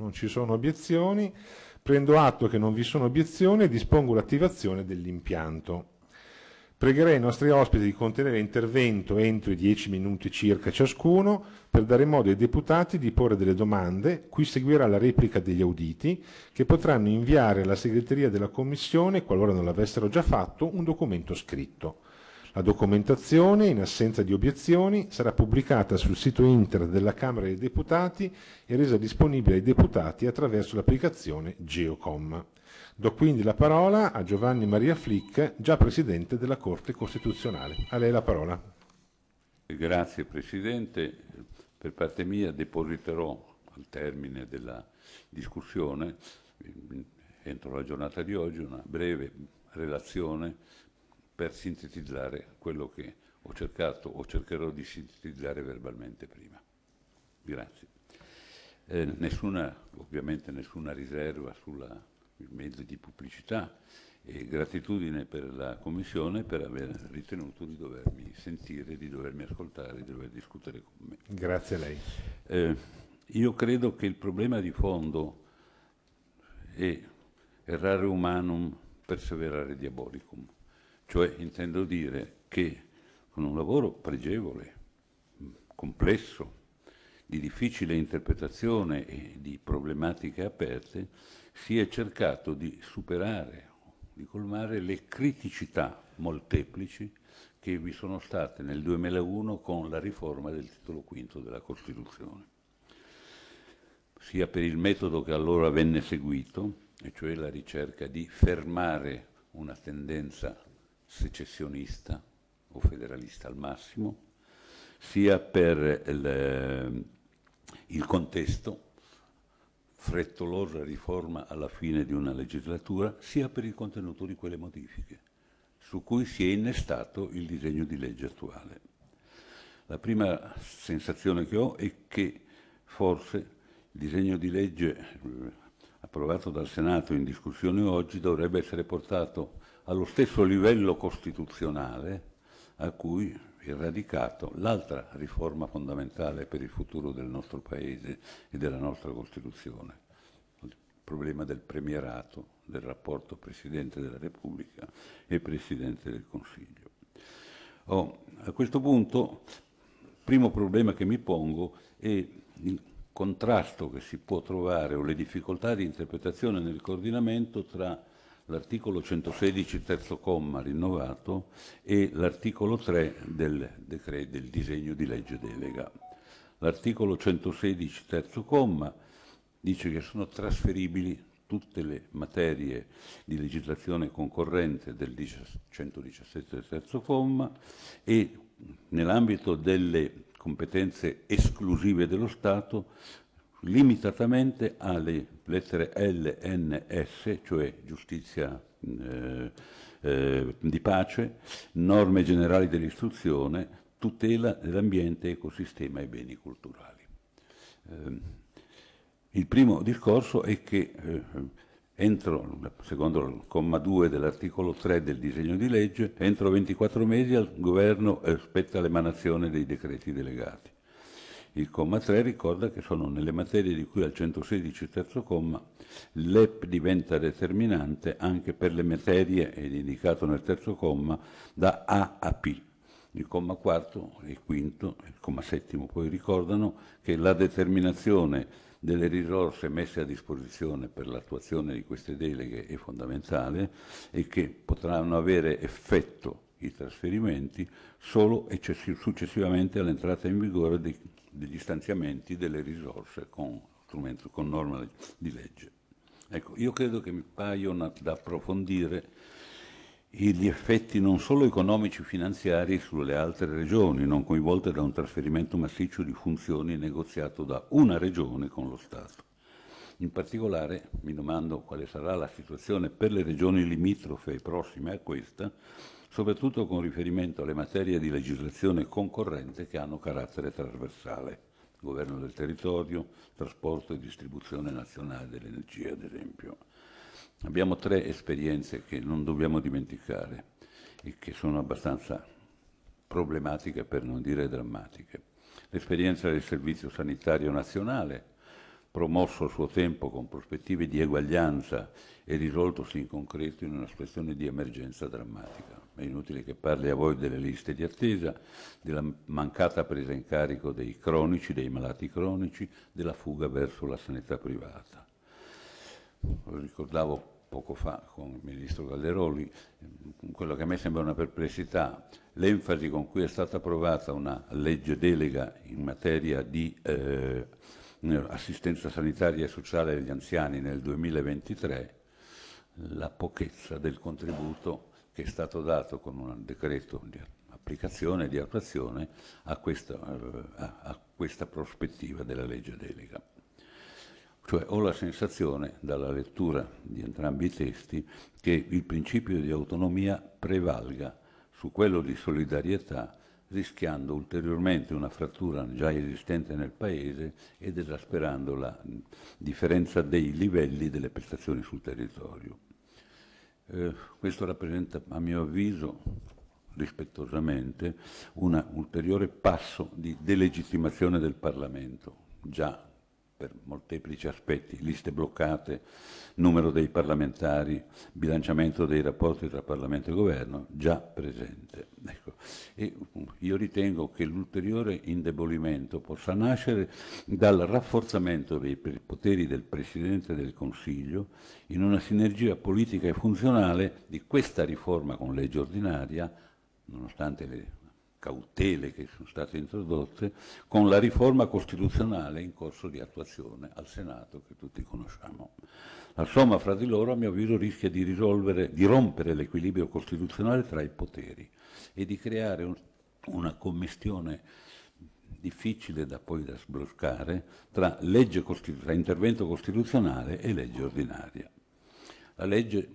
Non ci sono obiezioni. Prendo atto che non vi sono obiezioni e dispongo l'attivazione dell'impianto. Pregherei i nostri ospiti di contenere intervento entro i 10 minuti circa ciascuno per dare modo ai deputati di porre delle domande, qui seguirà la replica degli auditi, che potranno inviare alla segreteria della Commissione, qualora non l'avessero già fatto, un documento scritto. La documentazione, in assenza di obiezioni, sarà pubblicata sul sito internet della Camera dei Deputati e resa disponibile ai deputati attraverso l'applicazione Geocom. Do quindi la parola a Giovanni Maria Flick, già Presidente della Corte Costituzionale. A lei la parola. Grazie Presidente. Per parte mia depositerò al termine della discussione, entro la giornata di oggi, una breve relazione per sintetizzare quello che ho cercato o cercherò di sintetizzare verbalmente prima. Grazie. Eh, nessuna, ovviamente nessuna riserva sui mezzi di pubblicità e gratitudine per la Commissione per aver ritenuto di dovermi sentire, di dovermi ascoltare, di dover discutere con me. Grazie a lei. Eh, io credo che il problema di fondo è errare umanum, perseverare diabolicum. Cioè intendo dire che con un lavoro pregevole, complesso, di difficile interpretazione e di problematiche aperte, si è cercato di superare, di colmare le criticità molteplici che vi sono state nel 2001 con la riforma del titolo V della Costituzione, sia per il metodo che allora venne seguito, e cioè la ricerca di fermare una tendenza secessionista o federalista al massimo, sia per il, eh, il contesto, frettolosa riforma alla fine di una legislatura, sia per il contenuto di quelle modifiche su cui si è innestato il disegno di legge attuale. La prima sensazione che ho è che forse il disegno di legge eh, approvato dal Senato in discussione oggi dovrebbe essere portato allo stesso livello costituzionale a cui è radicato l'altra riforma fondamentale per il futuro del nostro Paese e della nostra Costituzione, il problema del premierato, del rapporto Presidente della Repubblica e Presidente del Consiglio. Oh, a questo punto il primo problema che mi pongo è il contrasto che si può trovare o le difficoltà di interpretazione nel coordinamento tra l'articolo 116 terzo comma rinnovato e l'articolo 3 del, decre- del disegno di legge delega. L'articolo 116 terzo comma dice che sono trasferibili tutte le materie di legislazione concorrente del 117 terzo comma e nell'ambito delle competenze esclusive dello Stato limitatamente alle lettere LNS, cioè giustizia eh, eh, di pace, norme generali dell'istruzione, tutela dell'ambiente, ecosistema e beni culturali. Eh, il primo discorso è che eh, entro, secondo il comma 2 dell'articolo 3 del disegno di legge, entro 24 mesi al governo spetta l'emanazione dei decreti delegati. Il comma 3 ricorda che sono nelle materie di cui al 116 terzo comma l'EP diventa determinante anche per le materie, ed indicato nel terzo comma, da A a P. Il comma 4 e quinto, il comma settimo poi ricordano che la determinazione delle risorse messe a disposizione per l'attuazione di queste deleghe è fondamentale e che potranno avere effetto i trasferimenti solo successivamente all'entrata in vigore di degli stanziamenti delle risorse con, con norma di legge. Ecco, io credo che mi paiono da approfondire gli effetti non solo economici e finanziari sulle altre regioni, non coinvolte da un trasferimento massiccio di funzioni negoziato da una regione con lo Stato. In particolare mi domando quale sarà la situazione per le regioni limitrofe e prossime a questa, soprattutto con riferimento alle materie di legislazione concorrente che hanno carattere trasversale, governo del territorio, trasporto e distribuzione nazionale dell'energia, ad esempio. Abbiamo tre esperienze che non dobbiamo dimenticare e che sono abbastanza problematiche per non dire drammatiche. L'esperienza del Servizio Sanitario Nazionale, promosso a suo tempo con prospettive di eguaglianza e risoltosi in concreto in una situazione di emergenza drammatica. È inutile che parli a voi delle liste di attesa, della mancata presa in carico dei cronici, dei malati cronici, della fuga verso la sanità privata. Lo ricordavo poco fa con il ministro Calderoli, quello che a me sembra una perplessità, l'enfasi con cui è stata approvata una legge delega in materia di eh, assistenza sanitaria e sociale agli anziani nel 2023, la pochezza del contributo che è stato dato con un decreto di applicazione e di attuazione a questa, eh, a questa prospettiva della legge delega. Cioè ho la sensazione, dalla lettura di entrambi i testi, che il principio di autonomia prevalga su quello di solidarietà rischiando ulteriormente una frattura già esistente nel Paese ed esasperando la differenza dei livelli delle prestazioni sul territorio. Eh, questo rappresenta, a mio avviso, rispettosamente, un ulteriore passo di delegittimazione del Parlamento, già per molteplici aspetti, liste bloccate, numero dei parlamentari, bilanciamento dei rapporti tra Parlamento e Governo, già presente. Ecco. Uh, io ritengo che l'ulteriore indebolimento possa nascere dal rafforzamento dei poteri del Presidente del Consiglio in una sinergia politica e funzionale di questa riforma con legge ordinaria, nonostante le cautele che sono state introdotte con la riforma costituzionale in corso di attuazione al Senato che tutti conosciamo. La somma fra di loro a mio avviso rischia di, risolvere, di rompere l'equilibrio costituzionale tra i poteri e di creare un, una commistione difficile da poi da sbloccare tra, legge, tra intervento costituzionale e legge ordinaria. La legge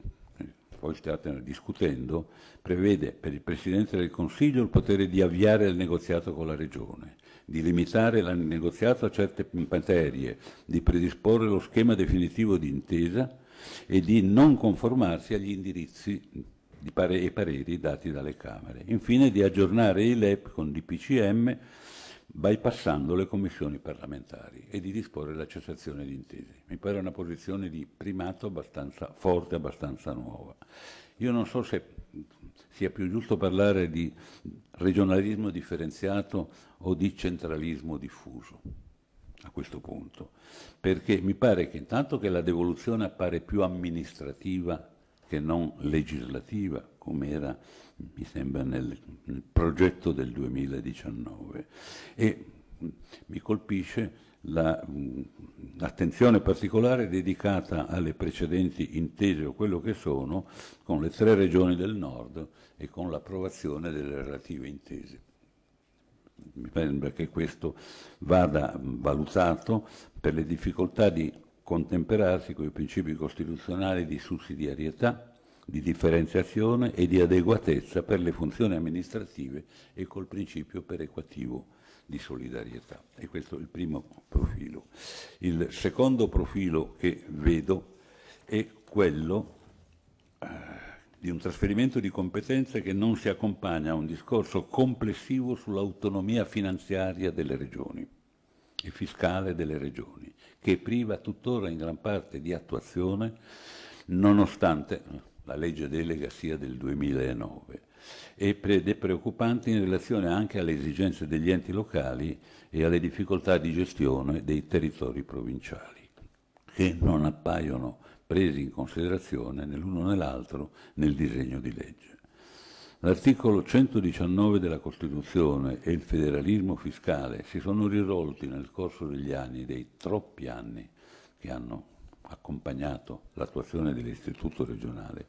poi state discutendo, prevede per il Presidente del Consiglio il potere di avviare il negoziato con la Regione, di limitare il negoziato a certe materie, di predisporre lo schema definitivo di intesa e di non conformarsi agli indirizzi e pareri dati dalle Camere. Infine di aggiornare i LEP con DPCM bypassando le commissioni parlamentari e di disporre la cessazione di intese. Mi pare una posizione di primato abbastanza forte, abbastanza nuova. Io non so se sia più giusto parlare di regionalismo differenziato o di centralismo diffuso a questo punto, perché mi pare che intanto che la devoluzione appare più amministrativa che non legislativa, come era mi sembra nel, nel progetto del 2019 e mm, mi colpisce mm, l'attenzione la, particolare dedicata alle precedenti intese o quello che sono con le tre regioni del nord e con l'approvazione delle relative intese. Mi sembra che questo vada mm, valutato per le difficoltà di contemperarsi con i principi costituzionali di sussidiarietà, di differenziazione e di adeguatezza per le funzioni amministrative e col principio perequativo di solidarietà. E questo è il primo profilo. Il secondo profilo che vedo è quello eh, di un trasferimento di competenze che non si accompagna a un discorso complessivo sull'autonomia finanziaria delle regioni e fiscale delle regioni, che priva tuttora in gran parte di attuazione nonostante la legge delega sia del 2009 ed è preoccupante in relazione anche alle esigenze degli enti locali e alle difficoltà di gestione dei territori provinciali, che non appaiono presi in considerazione nell'uno nell'altro nel disegno di legge. L'articolo 119 della Costituzione e il federalismo fiscale si sono risolti nel corso degli anni, dei troppi anni che hanno accompagnato l'attuazione dell'istituto regionale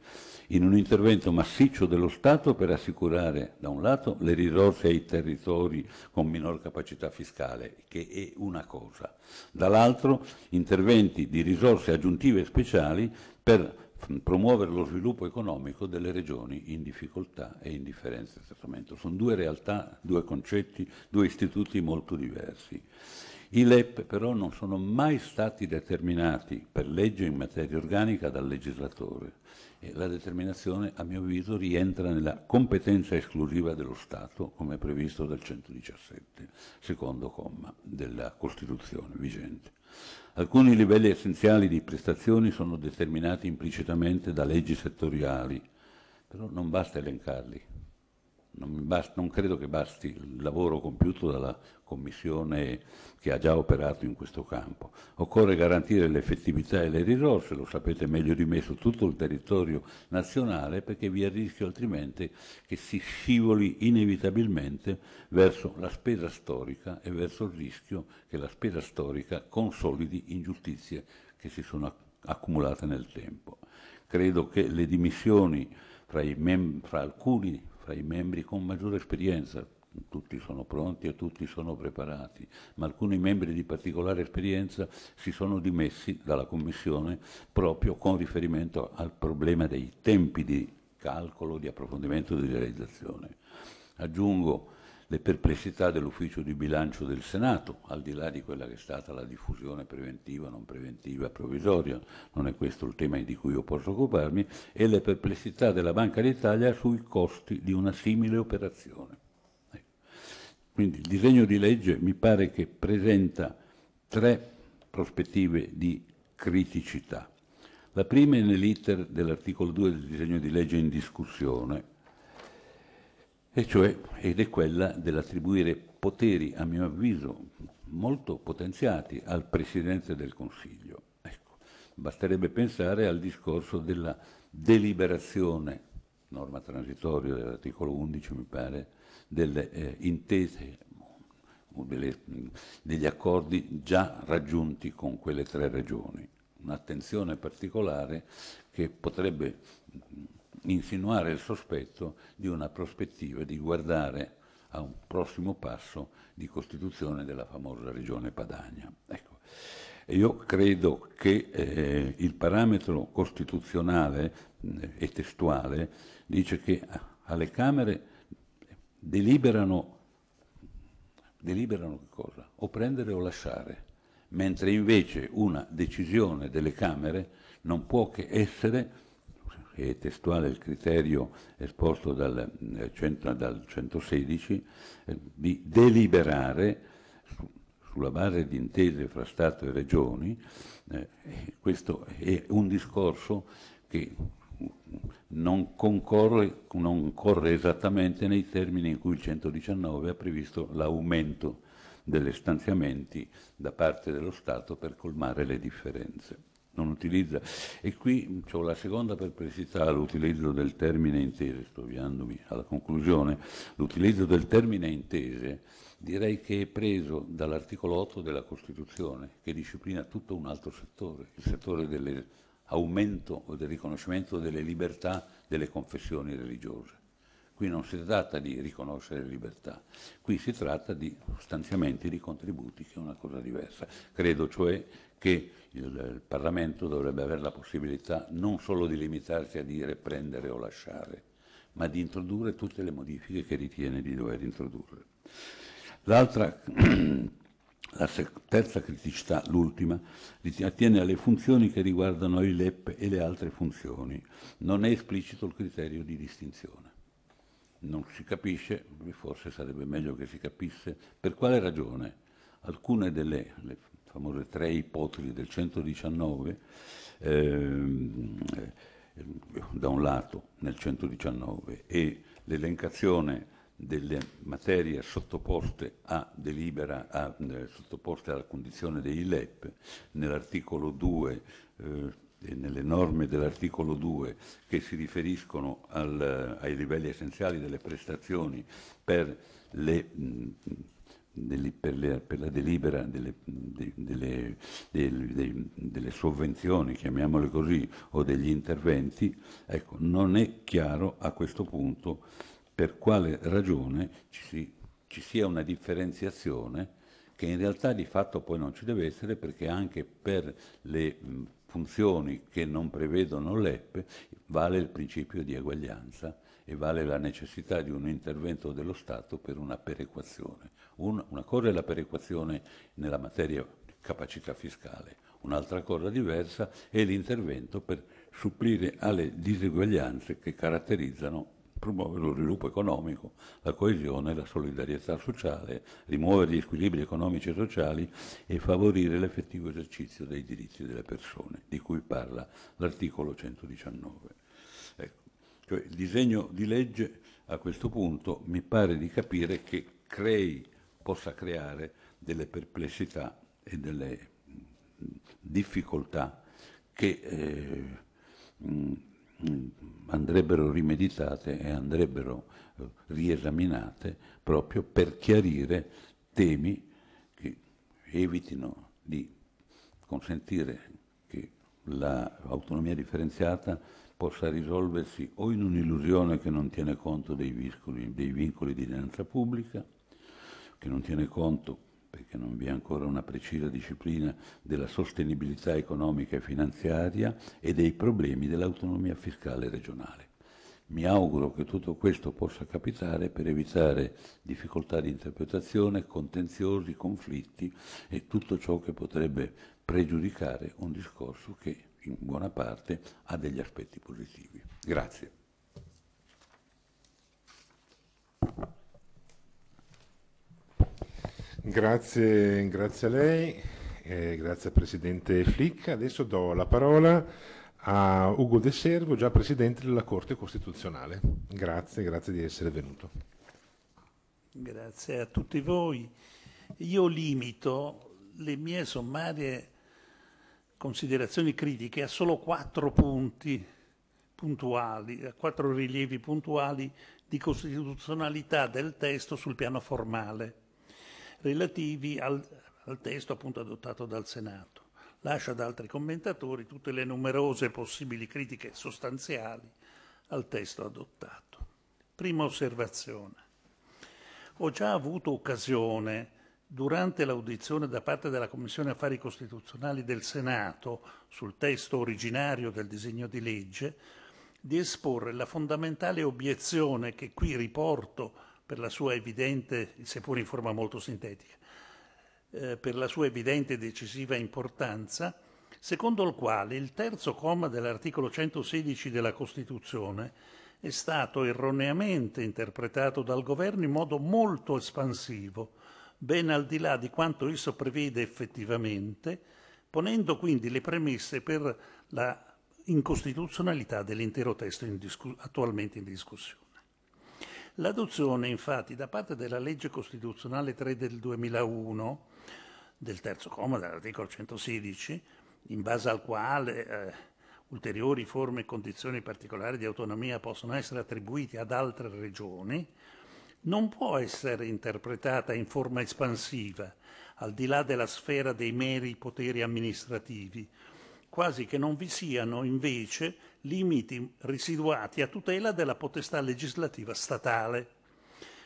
in un intervento massiccio dello Stato per assicurare da un lato le risorse ai territori con minor capacità fiscale, che è una cosa, dall'altro interventi di risorse aggiuntive speciali per promuovere lo sviluppo economico delle regioni in difficoltà e in differenza di trattamento. Sono due realtà, due concetti, due istituti molto diversi. I LEP però non sono mai stati determinati per legge in materia organica dal legislatore e la determinazione a mio avviso rientra nella competenza esclusiva dello Stato come previsto dal 117 secondo comma della Costituzione vigente. Alcuni livelli essenziali di prestazioni sono determinati implicitamente da leggi settoriali, però non basta elencarli, non, basta, non, credo che basti il lavoro compiuto dalla Commissione che ha già operato in questo campo. Occorre garantire l'effettività e le risorse, lo sapete meglio di me, su tutto il territorio nazionale perché vi è il rischio altrimenti che si scivoli inevitabilmente verso la spesa storica e verso il rischio che la spesa storica consolidi ingiustizie che si sono accumulate nel tempo. Credo che le dimissioni fra, fra alcuni fra i membri con maggiore esperienza, tutti sono pronti e tutti sono preparati, ma alcuni membri di particolare esperienza si sono dimessi dalla Commissione proprio con riferimento al problema dei tempi di calcolo, di approfondimento e di realizzazione. Aggiungo le perplessità dell'ufficio di bilancio del Senato, al di là di quella che è stata la diffusione preventiva, non preventiva, provvisoria, non è questo il tema di cui io posso occuparmi, e le perplessità della Banca d'Italia sui costi di una simile operazione. Quindi il disegno di legge mi pare che presenta tre prospettive di criticità. La prima è nell'iter dell'articolo 2 del disegno di legge in discussione, e cioè, ed è quella dell'attribuire poteri, a mio avviso, molto potenziati al Presidente del Consiglio. Ecco, basterebbe pensare al discorso della deliberazione, norma transitoria dell'articolo 11 mi pare, delle eh, intese delle, degli accordi già raggiunti con quelle tre regioni. Un'attenzione particolare che potrebbe insinuare il sospetto di una prospettiva di guardare a un prossimo passo di costituzione della famosa regione Padania. Ecco. Io credo che eh, il parametro costituzionale mh, eh, e testuale dice che alle Camere deliberano, deliberano che cosa? O prendere o lasciare, mentre invece una decisione delle Camere non può che essere è testuale il criterio esposto dal, eh, dal 116, eh, di deliberare sulla base di intese fra Stato e Regioni, eh, questo è un discorso che non concorre, non corre esattamente nei termini in cui il 119 ha previsto l'aumento degli stanziamenti da parte dello Stato per colmare le differenze non utilizza. E qui ho la seconda perplessità all'utilizzo del termine intese, sto avviandomi alla conclusione, l'utilizzo del termine intese direi che è preso dall'articolo 8 della Costituzione che disciplina tutto un altro settore, il settore dell'aumento o del riconoscimento delle libertà delle confessioni religiose. Qui non si tratta di riconoscere libertà, qui si tratta di stanziamenti di contributi, che è una cosa diversa. Credo cioè che il Parlamento dovrebbe avere la possibilità non solo di limitarsi a dire prendere o lasciare, ma di introdurre tutte le modifiche che ritiene di dover introdurre. L'altra, la terza criticità, l'ultima, attiene alle funzioni che riguardano i LEP e le altre funzioni. Non è esplicito il criterio di distinzione. Non si capisce, forse sarebbe meglio che si capisse, per quale ragione alcune delle famose tre ipotesi del 119, ehm, da un lato nel 119 e l'elencazione delle materie sottoposte, a delibera, a, eh, sottoposte alla condizione dei LEP nell'articolo 2 eh, e nelle norme dell'articolo 2 che si riferiscono al, ai livelli essenziali delle prestazioni per le mh, delle, per, le, per, la delibera delle, de, delle, de, delle, sovvenzioni, chiamiamole così, o degli interventi, ecco, non è chiaro a questo punto per quale ragione ci, si, ci sia una differenziazione che in realtà di fatto poi non ci deve essere perché anche per le funzioni che non prevedono l'EP vale il principio di eguaglianza e vale la necessità di un intervento dello Stato per una perequazione. Un, una cosa è la perequazione nella materia capacità fiscale, un'altra cosa diversa è l'intervento per supplire alle diseguaglianze che caratterizzano promuovere lo sviluppo economico, la coesione, la solidarietà sociale, rimuovere gli squilibri economici e sociali e favorire l'effettivo esercizio dei diritti delle persone, di cui parla l'articolo 119. Ecco. Cioè, il disegno di legge a questo punto mi pare di capire che crei possa creare delle perplessità e delle mm, difficoltà che eh, mm, andrebbero rimeditate e andrebbero eh, riesaminate proprio per chiarire temi che evitino di consentire che l'autonomia differenziata possa risolversi o in un'illusione che non tiene conto dei, viscoli, dei vincoli di finanza pubblica, che non tiene conto, perché non vi è ancora una precisa disciplina della sostenibilità economica e finanziaria e dei problemi dell'autonomia fiscale regionale. Mi auguro che tutto questo possa capitare per evitare difficoltà di interpretazione, contenziosi, conflitti e tutto ciò che potrebbe pregiudicare un discorso che in buona parte ha degli aspetti positivi. Grazie. Grazie, grazie a lei, eh, grazie al Presidente Flick. Adesso do la parola a Ugo De Servo, già Presidente della Corte Costituzionale. Grazie, grazie di essere venuto. Grazie a tutti voi. Io limito le mie sommarie considerazioni critiche a solo quattro punti puntuali, a quattro rilievi puntuali di costituzionalità del testo sul piano formale relativi al, al testo appunto adottato dal Senato. Lascia ad altri commentatori tutte le numerose possibili critiche sostanziali al testo adottato. Prima osservazione. Ho già avuto occasione, durante l'audizione da parte della Commissione Affari Costituzionali del Senato sul testo originario del disegno di legge, di esporre la fondamentale obiezione che qui riporto per la sua evidente, seppur in forma molto sintetica, eh, per la sua evidente e decisiva importanza, secondo il quale il terzo comma dell'articolo 116 della Costituzione è stato erroneamente interpretato dal governo in modo molto espansivo, ben al di là di quanto esso prevede effettivamente, ponendo quindi le premesse per la incostituzionalità dell'intero testo in discu- attualmente in discussione. L'adozione infatti da parte della legge costituzionale 3 del 2001, del terzo comma dell'articolo 116, in base al quale eh, ulteriori forme e condizioni particolari di autonomia possono essere attribuite ad altre regioni, non può essere interpretata in forma espansiva, al di là della sfera dei meri poteri amministrativi, quasi che non vi siano invece limiti residuati a tutela della potestà legislativa statale.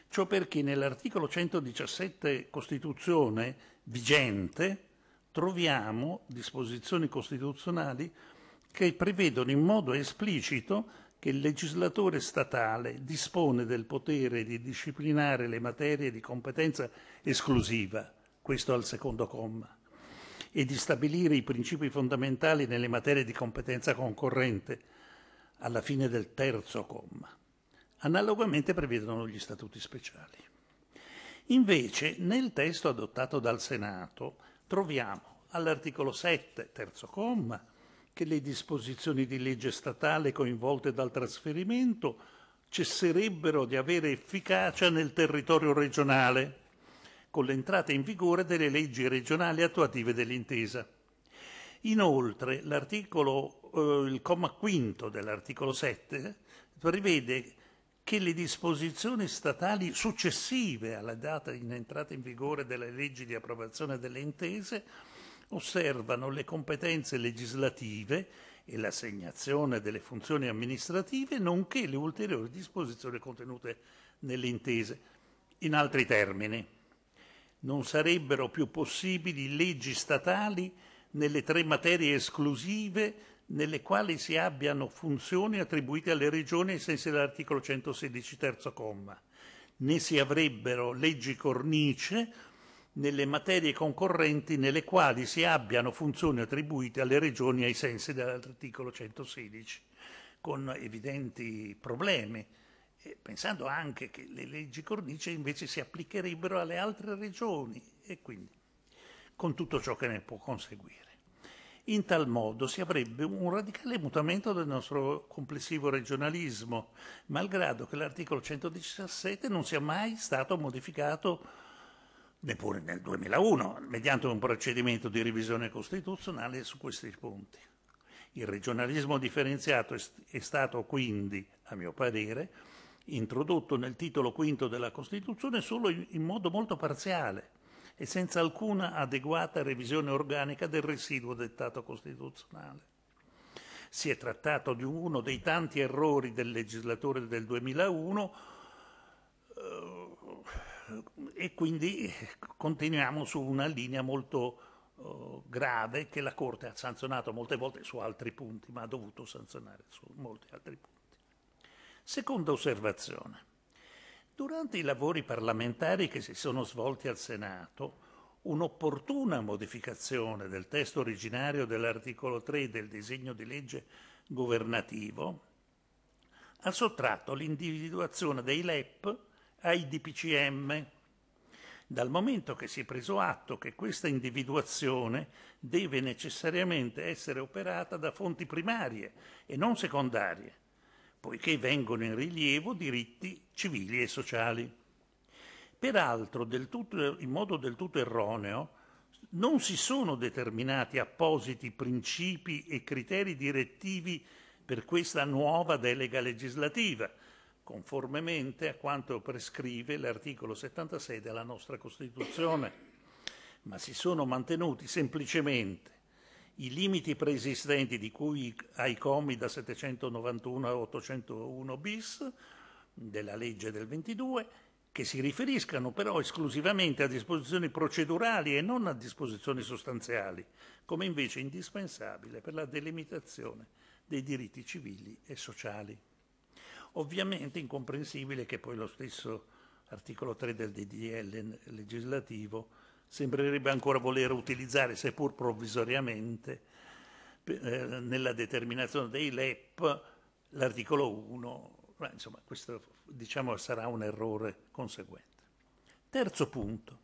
Ciò perché nell'articolo 117 Costituzione vigente troviamo disposizioni costituzionali che prevedono in modo esplicito che il legislatore statale dispone del potere di disciplinare le materie di competenza esclusiva, questo al secondo comma, e di stabilire i principi fondamentali nelle materie di competenza concorrente, alla fine del terzo comma. Analogamente prevedono gli statuti speciali. Invece, nel testo adottato dal Senato, troviamo all'articolo 7, terzo comma, che le disposizioni di legge statale coinvolte dal trasferimento cesserebbero di avere efficacia nel territorio regionale, con l'entrata in vigore delle leggi regionali attuative dell'intesa. Inoltre, eh, il comma quinto dell'articolo 7 prevede che le disposizioni statali successive alla data in entrata in vigore delle leggi di approvazione delle intese osservano le competenze legislative e l'assegnazione delle funzioni amministrative, nonché le ulteriori disposizioni contenute nelle intese. In altri termini, non sarebbero più possibili leggi statali nelle tre materie esclusive nelle quali si abbiano funzioni attribuite alle regioni ai sensi dell'articolo 116 terzo comma, né si avrebbero leggi cornice nelle materie concorrenti nelle quali si abbiano funzioni attribuite alle regioni ai sensi dell'articolo 116, con evidenti problemi pensando anche che le leggi cornice invece si applicherebbero alle altre regioni e quindi con tutto ciò che ne può conseguire. In tal modo si avrebbe un radicale mutamento del nostro complessivo regionalismo, malgrado che l'articolo 117 non sia mai stato modificato neppure nel 2001, mediante un procedimento di revisione costituzionale su questi punti. Il regionalismo differenziato è stato quindi, a mio parere, introdotto nel titolo V della Costituzione solo in modo molto parziale e senza alcuna adeguata revisione organica del residuo dettato costituzionale. Si è trattato di uno dei tanti errori del legislatore del 2001 eh, e quindi continuiamo su una linea molto eh, grave che la Corte ha sanzionato molte volte su altri punti, ma ha dovuto sanzionare su molti altri punti. Seconda osservazione. Durante i lavori parlamentari che si sono svolti al Senato, un'opportuna modificazione del testo originario dell'articolo 3 del disegno di legge governativo ha sottratto l'individuazione dei LEP ai DPCM, dal momento che si è preso atto che questa individuazione deve necessariamente essere operata da fonti primarie e non secondarie, poiché vengono in rilievo diritti civili e sociali. Peraltro, tutto, in modo del tutto erroneo, non si sono determinati appositi principi e criteri direttivi per questa nuova delega legislativa, conformemente a quanto prescrive l'articolo 76 della nostra Costituzione, ma si sono mantenuti semplicemente i limiti preesistenti di cui ai commi da 791 a 801 bis della legge del 22, che si riferiscano però esclusivamente a disposizioni procedurali e non a disposizioni sostanziali, come invece indispensabile per la delimitazione dei diritti civili e sociali. Ovviamente incomprensibile che poi lo stesso articolo 3 del DDL legislativo sembrerebbe ancora voler utilizzare, seppur provvisoriamente, eh, nella determinazione dei LEP l'articolo 1. Ma, insomma, questo diciamo, sarà un errore conseguente. Terzo punto.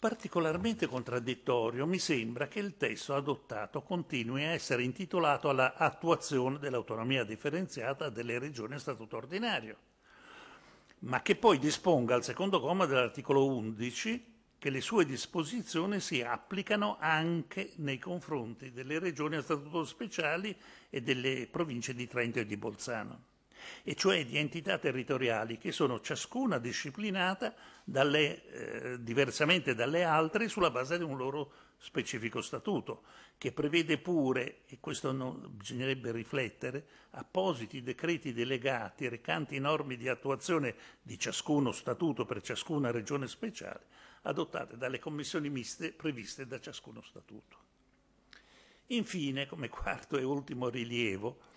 Particolarmente contraddittorio mi sembra che il testo adottato continui a essere intitolato alla attuazione dell'autonomia differenziata delle regioni a statuto ordinario, ma che poi disponga al secondo comma dell'articolo 11 che le sue disposizioni si applicano anche nei confronti delle regioni a statuto speciali e delle province di Trento e di Bolzano, e cioè di entità territoriali che sono ciascuna disciplinata dalle, eh, diversamente dalle altre sulla base di un loro specifico statuto, che prevede pure, e questo non, bisognerebbe riflettere, appositi decreti delegati recanti norme di attuazione di ciascuno statuto per ciascuna regione speciale, adottate dalle commissioni miste previste da ciascuno statuto. Infine, come quarto e ultimo rilievo,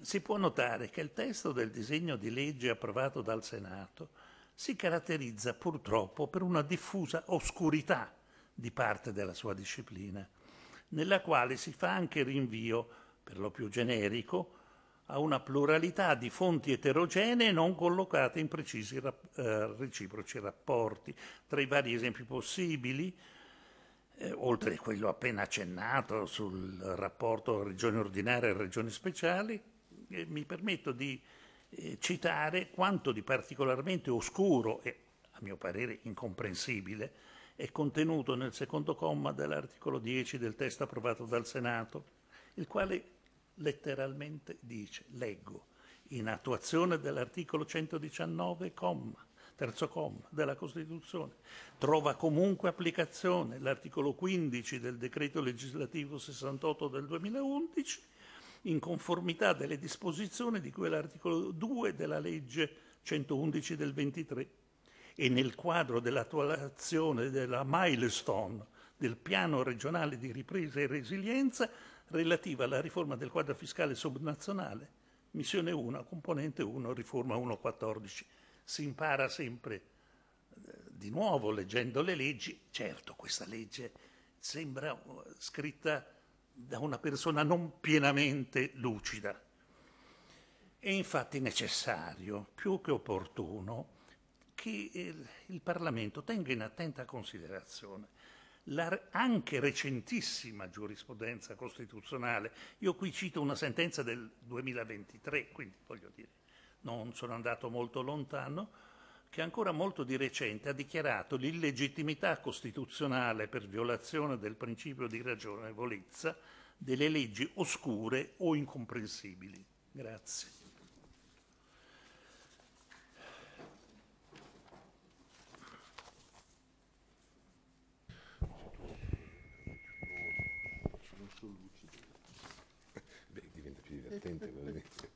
si può notare che il testo del disegno di legge approvato dal Senato si caratterizza purtroppo per una diffusa oscurità di parte della sua disciplina, nella quale si fa anche rinvio, per lo più generico, a una pluralità di fonti eterogenee non collocate in precisi eh, reciproci rapporti. Tra i vari esempi possibili, eh, oltre a quello appena accennato sul rapporto regioni ordinarie e regioni speciali, eh, mi permetto di eh, citare quanto di particolarmente oscuro e, a mio parere, incomprensibile è contenuto nel secondo comma dell'articolo 10 del testo approvato dal Senato, il quale letteralmente dice, leggo, in attuazione dell'articolo 119, comma, terzo comma della Costituzione, trova comunque applicazione l'articolo 15 del decreto legislativo 68 del 2011 in conformità delle disposizioni di quell'articolo 2 della legge 111 del 23 e nel quadro dell'attuazione della milestone del piano regionale di ripresa e resilienza relativa alla riforma del quadro fiscale subnazionale, missione 1, componente 1, riforma 1.14. Si impara sempre eh, di nuovo leggendo le leggi, certo questa legge sembra eh, scritta da una persona non pienamente lucida. È infatti necessario, più che opportuno, che il Parlamento tenga in attenta considerazione la anche recentissima giurisprudenza costituzionale. Io qui cito una sentenza del 2023, quindi voglio dire, non sono andato molto lontano, che ancora molto di recente ha dichiarato l'illegittimità costituzionale per violazione del principio di ragionevolezza delle leggi oscure o incomprensibili. Grazie. divertente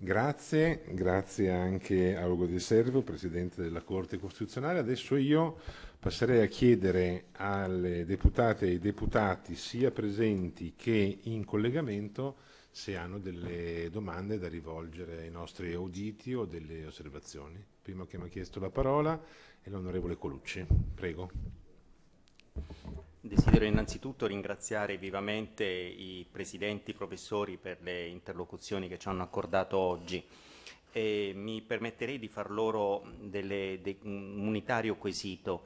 Grazie, grazie anche a Ugo Di Servo, Presidente della Corte Costituzionale. Adesso io passerei a chiedere alle deputate e ai deputati sia presenti che in collegamento se hanno delle domande da rivolgere ai nostri auditi o delle osservazioni. Prima che mi ha chiesto la parola è l'onorevole Colucci. Prego. Desidero innanzitutto ringraziare vivamente i presidenti, i professori per le interlocuzioni che ci hanno accordato oggi. E mi permetterei di far loro delle, de, un unitario quesito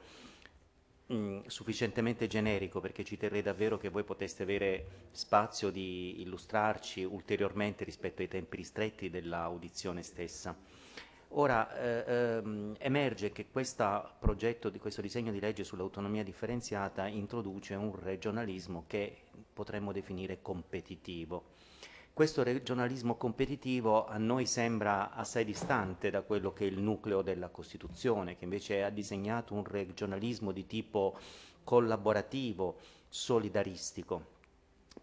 mm, sufficientemente generico perché ci terrei davvero che voi poteste avere spazio di illustrarci ulteriormente rispetto ai tempi ristretti dell'audizione stessa. Ora eh, ehm, emerge che questo progetto di questo disegno di legge sull'autonomia differenziata introduce un regionalismo che potremmo definire competitivo. Questo regionalismo competitivo a noi sembra assai distante da quello che è il nucleo della Costituzione, che invece ha disegnato un regionalismo di tipo collaborativo, solidaristico.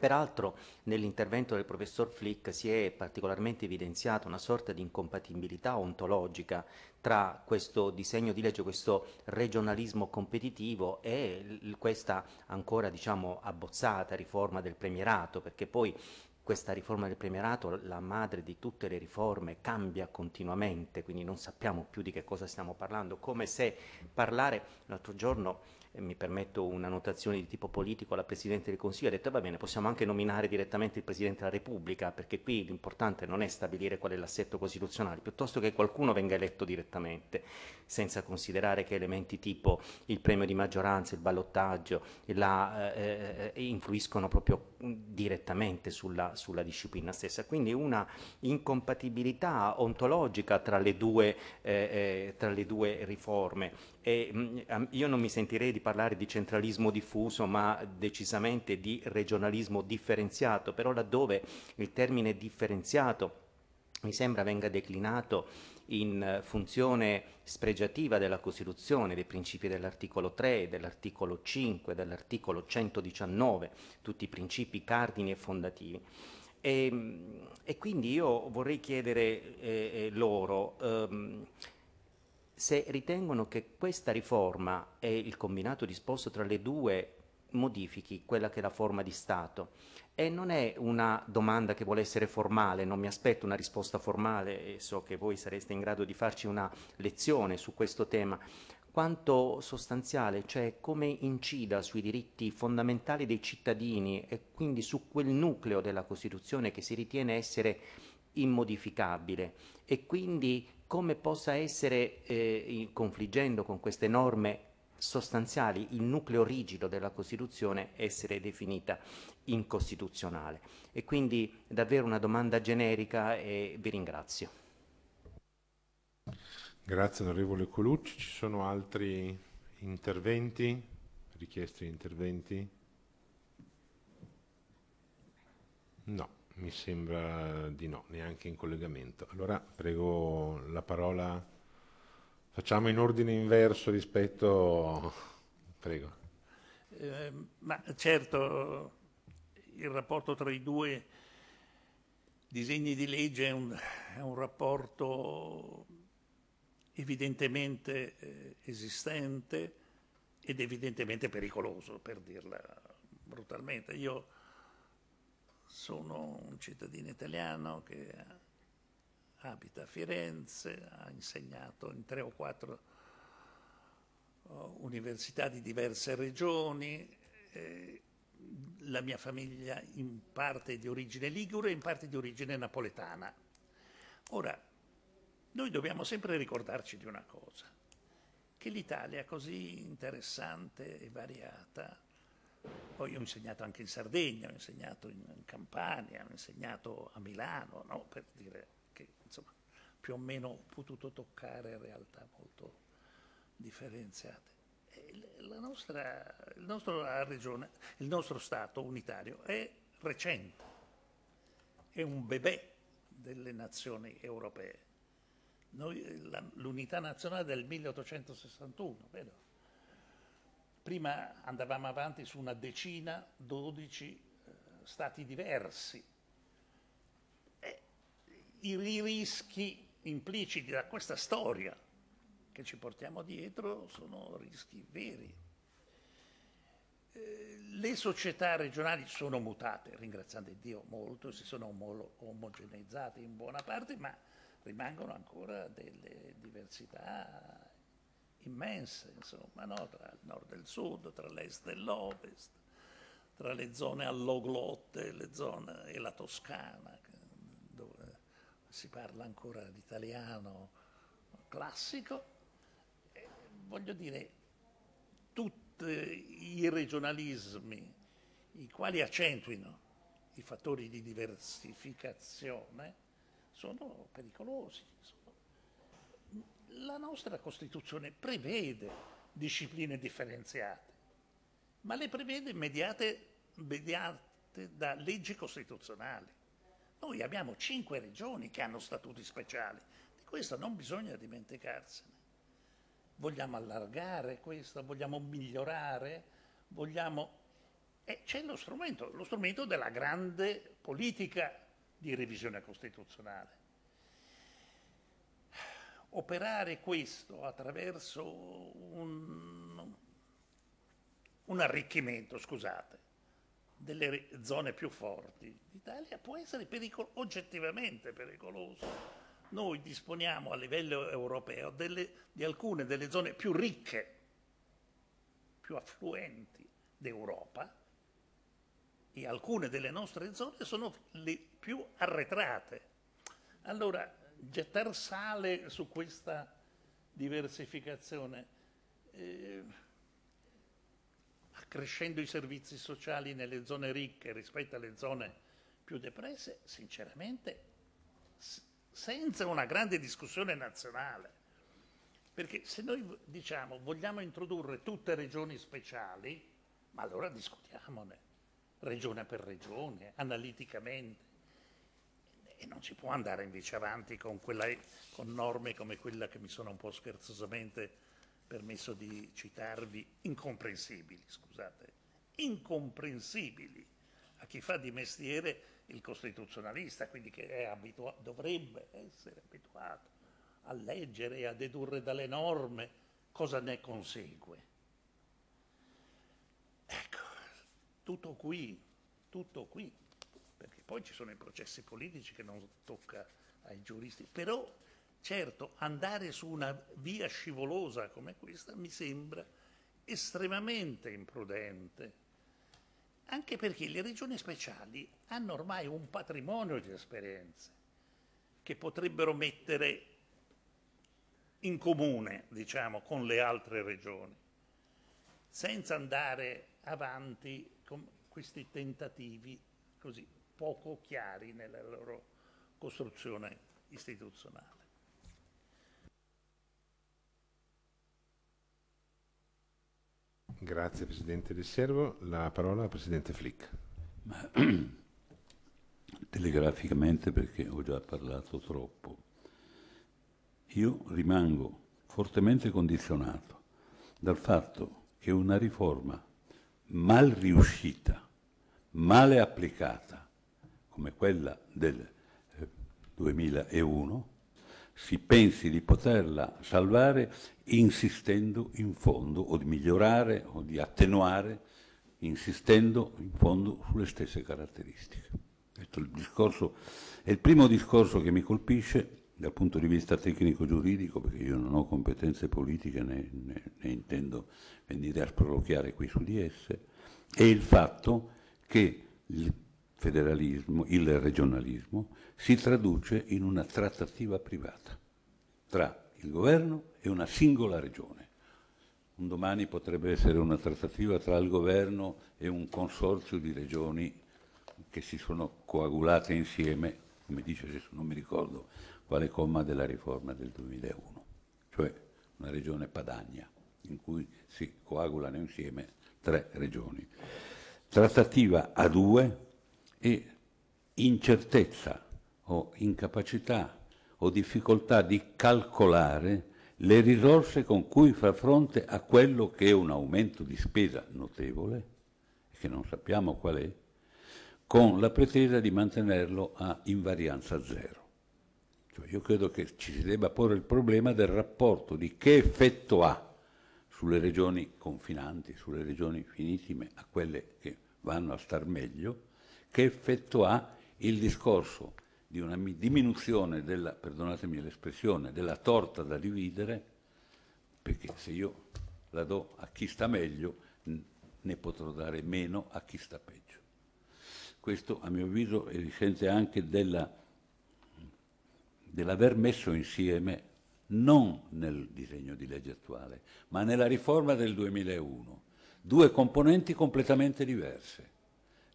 Peraltro nell'intervento del professor Flick si è particolarmente evidenziata una sorta di incompatibilità ontologica tra questo disegno di legge, questo regionalismo competitivo e questa ancora diciamo, abbozzata riforma del premierato, perché poi questa riforma del premierato, la madre di tutte le riforme, cambia continuamente, quindi non sappiamo più di che cosa stiamo parlando, come se parlare l'altro giorno mi permetto una notazione di tipo politico alla Presidente del Consiglio, ha detto va bene, possiamo anche nominare direttamente il Presidente della Repubblica, perché qui l'importante non è stabilire qual è l'assetto costituzionale, piuttosto che qualcuno venga eletto direttamente, senza considerare che elementi tipo il premio di maggioranza, il ballottaggio, la, eh, eh, eh influiscono proprio direttamente sulla, sulla, disciplina stessa. Quindi una incompatibilità ontologica tra le due, eh, eh tra le due riforme e, mm, io non mi sentirei di parlare di centralismo diffuso, ma decisamente di regionalismo differenziato, però laddove il termine differenziato mi sembra venga declinato in funzione spregiativa della Costituzione, dei principi dell'articolo 3, dell'articolo 5, dell'articolo 119, tutti i principi cardini e fondativi. E, mm, e quindi io vorrei chiedere eh, eh loro... Ehm, se ritengono che questa riforma e il combinato disposto tra le due modifichi quella che è la forma di Stato. E non è una domanda che vuole essere formale, non mi aspetto una risposta formale e so che voi sareste in grado di farci una lezione su questo tema, quanto sostanziale, cioè come incida sui diritti fondamentali dei cittadini e quindi su quel nucleo della Costituzione che si ritiene essere immodificabile e quindi come possa essere, eh, confliggendo con queste norme sostanziali, il nucleo rigido della Costituzione essere definita incostituzionale. E quindi davvero una domanda generica e vi ringrazio. Grazie onorevole Colucci. Ci sono altri interventi? Richieste di interventi? No. Mi sembra di no, neanche in collegamento. Allora prego la parola, facciamo in ordine inverso rispetto... Prego. Eh, ma certo, il rapporto tra i due disegni di legge è un, è un rapporto evidentemente eh, esistente ed evidentemente pericoloso, per dirla brutalmente. Io sono un cittadino italiano che abita a Firenze, ha insegnato in tre o quattro eh, università di diverse regioni, la mia famiglia in parte di origine ligure e in parte di origine napoletana. Ora, noi dobbiamo sempre ricordarci di una cosa, che l'Italia così interessante e variata poi ho insegnato anche in Sardegna, ho insegnato in, Campania, ho insegnato a Milano, no? per dire che insomma, più o meno ho potuto toccare realtà molto differenziate. La Nostra, il, nostro regione, il nostro Stato unitario è recente, è un bebè delle nazioni europee. l'unità nazionale del 1861, vero? Prima andavamo avanti su una decina, 12 eh, stati diversi. E I rischi impliciti da questa storia che ci portiamo dietro sono rischi veri. Eh, le società regionali sono mutate, ringraziando Dio molto, si sono omogeneizzate in buona parte, ma rimangono ancora delle diversità immense, insomma, no? tra il nord e il sud, tra l'est e l'ovest, tra le zone alloglotte e, le zone, e la Toscana, dove si parla ancora l'italiano classico. E, voglio dire, tutti i regionalismi, i quali accentuino i fattori di diversificazione, sono pericolosi. Insomma la nostra Costituzione prevede discipline differenziate, ma le prevede mediate, mediate da leggi costituzionali. Noi abbiamo cinque regioni che hanno statuti speciali, di questo non bisogna dimenticarsene. Vogliamo allargare questo, vogliamo migliorare, vogliamo... E eh, c'è lo strumento, lo strumento della grande politica di revisione costituzionale operare questo attraverso un, un arricchimento, scusate, delle zone più forti d'Italia può essere pericolo, oggettivamente pericoloso. Noi disponiamo a livello europeo delle, di alcune delle zone più ricche, più affluenti d'Europa e alcune delle nostre zone sono le più arretrate. Allora, gettare sale su questa diversificazione, eh, accrescendo i servizi sociali nelle zone ricche rispetto alle zone più depresse, sinceramente, senza una grande discussione nazionale. Perché se noi diciamo vogliamo introdurre tutte regioni speciali, ma allora discutiamone, regione per regione, analiticamente e non si può andare invece avanti con, quella, con norme come quella che mi sono un po' scherzosamente permesso di citarvi, incomprensibili, scusate, incomprensibili a chi fa di mestiere il costituzionalista, quindi che abitua- dovrebbe essere abituato a leggere e a dedurre dalle norme cosa ne consegue. Ecco, tutto qui, tutto qui perché poi ci sono i processi politici che non tocca ai giuristi, però certo andare su una via scivolosa come questa mi sembra estremamente imprudente, anche perché le regioni speciali hanno ormai un patrimonio di esperienze che potrebbero mettere in comune, diciamo, con le altre regioni, senza andare avanti con questi tentativi così poco chiari nella loro costruzione istituzionale. Grazie Presidente De Servo. La parola al Presidente Flick. Ma, telegraficamente perché ho già parlato troppo. Io rimango fortemente condizionato dal fatto che una riforma mal riuscita, male applicata, come quella del 2001 eh, si pensi di poterla salvare insistendo in fondo o di migliorare o di attenuare, insistendo in fondo sulle stesse caratteristiche. Questo è il, discorso, è il primo discorso che mi colpisce dal punto di vista tecnico-giuridico, perché io non ho competenze politiche né, né, né intendo venire a sprolochiare qui su di esse, è il fatto che il federalismo, il regionalismo, si traduce in una trattativa privata tra il governo e una singola regione. Un domani potrebbe essere una trattativa tra il governo e un consorzio di regioni che si sono coagulate insieme, come dice adesso non mi ricordo quale comma della riforma del 2001, cioè una regione padagna in cui si coagulano insieme tre regioni. Trattativa a due e incertezza o incapacità o difficoltà di calcolare le risorse con cui far fronte a quello che è un aumento di spesa notevole, che non sappiamo qual è, con la pretesa di mantenerlo a invarianza zero. Cioè io credo che ci si debba porre il problema del rapporto di che effetto ha sulle regioni confinanti, sulle regioni finitime, a quelle che vanno a star meglio, che effetto ha il discorso di una diminuzione della, perdonatemi l'espressione, della torta da dividere, perché se io la do a chi sta meglio, ne potrò dare meno a chi sta peggio. Questo, a mio avviso, è risente anche della, dell'aver messo insieme, non nel disegno di legge attuale, ma nella riforma del 2001, due componenti completamente diverse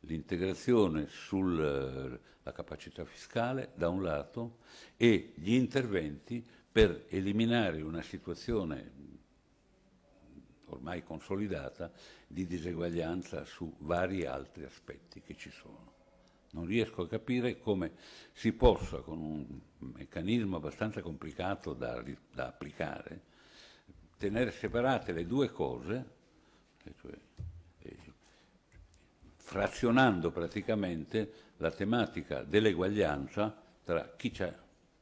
l'integrazione sulla eh, capacità fiscale da un lato e gli interventi per eliminare una situazione ormai consolidata di diseguaglianza su vari altri aspetti che ci sono. Non riesco a capire come si possa, con un meccanismo abbastanza complicato da, da applicare, tenere separate le due cose, cioè frazionando praticamente la tematica dell'eguaglianza tra chi ha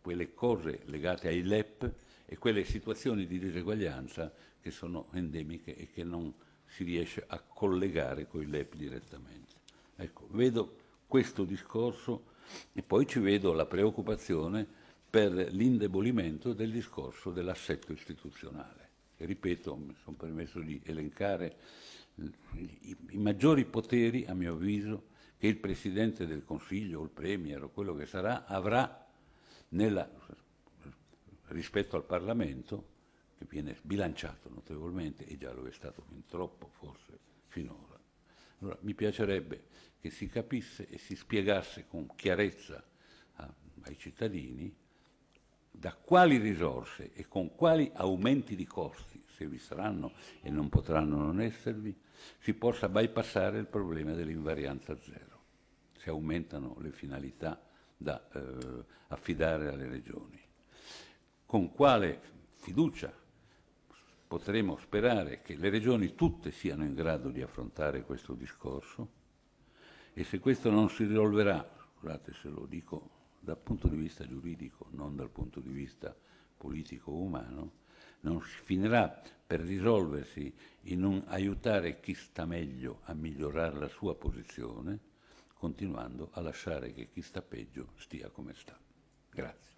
quelle cose legate ai LEP e quelle situazioni di diseguaglianza che sono endemiche e che non si riesce a collegare con i LEP direttamente. Ecco, vedo questo discorso e poi ci vedo la preoccupazione per l'indebolimento del discorso dell'assetto istituzionale. ripeto, mi sono permesso di elencare i, i maggiori poteri, a mio avviso, che il Presidente del Consiglio o il Premier o quello che sarà avrà nella, rispetto al Parlamento, che viene sbilanciato notevolmente e già lo è stato fin troppo forse finora. Allora, mi piacerebbe che si capisse e si spiegasse con chiarezza a, ai cittadini da quali risorse e con quali aumenti di costi se vi saranno e non potranno non esservi, si possa bypassare il problema dell'invarianza zero, se aumentano le finalità da eh, affidare alle regioni. Con quale fiducia potremo sperare che le regioni tutte siano in grado di affrontare questo discorso? E se questo non si risolverà, scusate se lo dico dal punto di vista giuridico, non dal punto di vista politico-umano, non finirà per risolversi in un aiutare chi sta meglio a migliorare la sua posizione, continuando a lasciare che chi sta peggio stia come sta. Grazie.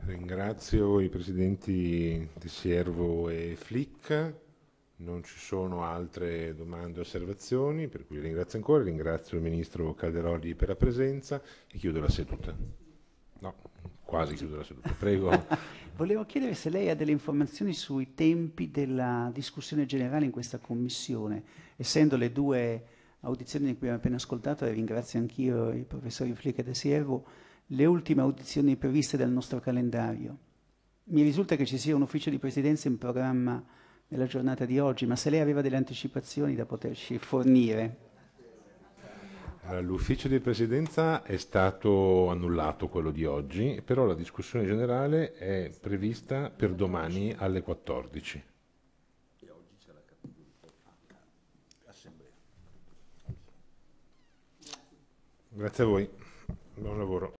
Ringrazio i presidenti di Siervo e Flick. Non ci sono altre domande o osservazioni, per cui ringrazio ancora, ringrazio il Ministro Calderoli per la presenza e chiudo la seduta. No quasi chiudo la seduta. Prego. Volevo chiedere se lei ha delle informazioni sui tempi della discussione generale in questa commissione, essendo le due audizioni di cui abbiamo appena ascoltato, e ringrazio anch'io i professori Flick e De Siervo, le ultime audizioni previste dal nostro calendario. Mi risulta che ci sia un ufficio di presidenza in programma nella giornata di oggi, ma se lei aveva delle anticipazioni da poterci fornire. Eh, l'ufficio di presidenza è stato annullato quello di oggi, però la discussione generale è prevista per domani alle 14. Grazie a voi, buon lavoro.